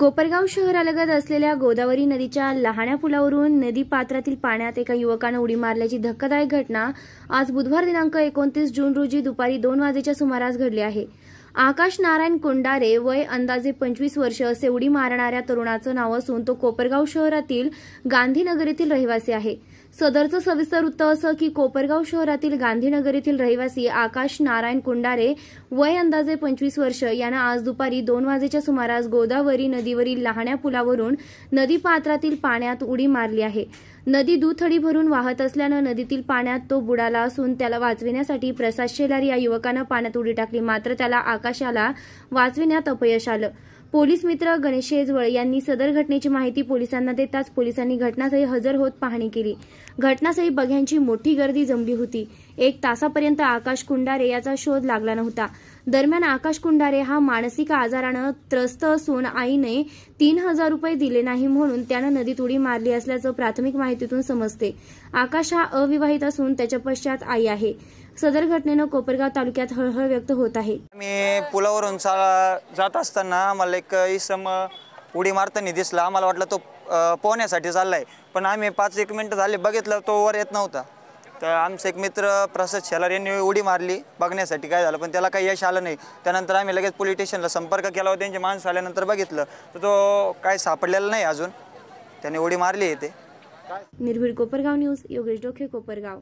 कोपरगाव शहरालगत असलेल्या गोदावरी नदीच्या लहाण्या पुलावरून नदी पात्रातील पाण्यात एका युवकानं उडी मारल्याची धक्कादायक घटना आज बुधवार दिनांक एकोणतीस जून रोजी दुपारी दोन वाजेच्या सुमारास घडली आहे आकाश नारायण कुंडारे वय अंदाजे पंचवीस वर्ष असे उडी मारणाऱ्या तरुणाचं नाव असून तो कोपरगाव शहरातील गांधीनगर येथील रहिवासी आहे सदरचं सविस्तर वृत्त असं की कोपरगाव शहरातील गांधीनगर येथील रहिवासी आकाश नारायण कुंडारे वय अंदाजे पंचवीस वर्ष यांना आज दुपारी दोन वाजेच्या सुमारास गोदावरी नदीवरील लहाण्या पुलावरून नदीपात्रातील पाण्यात उडी मारली आहे नदी दुथडी भरून वाहत असल्यानं नदीतील पाण्यात तो बुडाला असून त्याला वाचविण्यासाठी प्रसाद शेलार या युवकानं पाण्यात उडी टाकली मात्र त्याला आकाशाला वाचविण्यात अपयश आलं पोलीस मित्र गणेश शेजवळ यांनी सदर घटनेची माहिती पोलिसांना देताच पोलिसांनी घटनास्थळी हजर होत पाहणी केली घटनास्थळी बघ्यांची मोठी गर्दी जमली होती एक तासापर्यंत आकाश कुंडारे याचा शोध लागला नव्हता दरम्यान आकाश कुंडारे हा मानसिक आजारानं त्रस्त असून आईने तीन हजार रुपये दिले नाही म्हणून त्यानं नदीत उडी मारली असल्याचं प्राथमिक माहितीतून समजते आकाश हा अविवाहित असून त्याच्या पश्चात आई आहे सदर घटनेनं कोपरगाव तालुक्यात हळहळ व्यक्त होत आहे मी पुलावरून जात असताना आम्हाला एक इसम उडी मारताना दिसला आम्हाला वाटलं तो पोहण्यासाठी चाललाय पण आम्ही पाच एक मिनटं झाले बघितलं तो वर येत नव्हता तर आमचे एक मित्र प्रसाद शेलार यांनी उडी मारली बघण्यासाठी काय झालं पण त्याला काही यश आलं नाही त्यानंतर आम्ही लगेच पोलीस स्टेशनला संपर्क केला होता त्यांची माणसं आल्यानंतर बघितलं तर तो काय सापडलेला नाही अजून त्याने उडी मारली येते निर्भीड कोपरगाव न्यूज योगेश डोखे कोपरगाव